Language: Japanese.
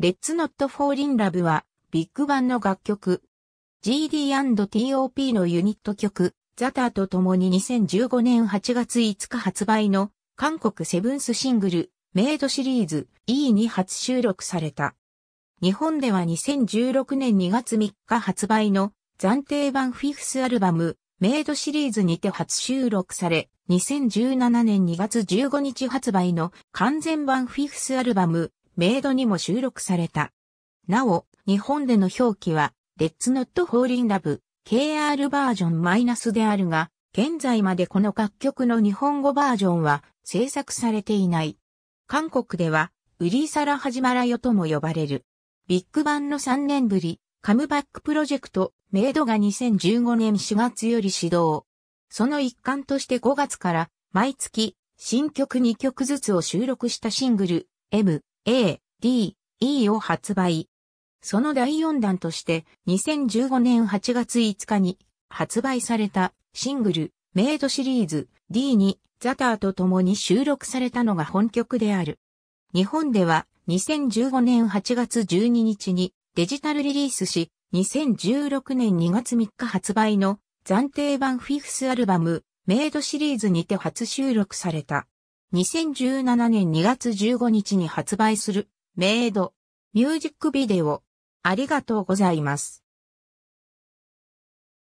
レッツノットフォーリンラブは、ビッグバンの楽曲。GD&TOP のユニット曲、ザターと共に2015年8月5日発売の、韓国セブンスシングル、メイドシリーズ E に初収録された。日本では2016年2月3日発売の、暫定版フィフスアルバム、メイドシリーズにて初収録され、2017年2月15日発売の完全版フィフスアルバム、メイドにも収録された。なお、日本での表記は、Let's Not Fall in Love KR バージョンマイナスであるが、現在までこの楽曲の日本語バージョンは制作されていない。韓国では、ウリーサラ始まらよとも呼ばれる。ビッグバンの3年ぶり、カムバックプロジェクト、メイドが2015年4月より始動。その一環として5月から、毎月、新曲2曲ずつを収録したシングル、M、A、D、E を発売。その第4弾として2015年8月5日に発売されたシングル、メイドシリーズ D にザターと共に収録されたのが本曲である。日本では2015年8月12日にデジタルリリースし、2016年2月3日発売の暫定版フィフスアルバムメイドシリーズにて初収録された。2017年2月15日に発売する、メイド、ミュージックビデオ。ありがとうございます。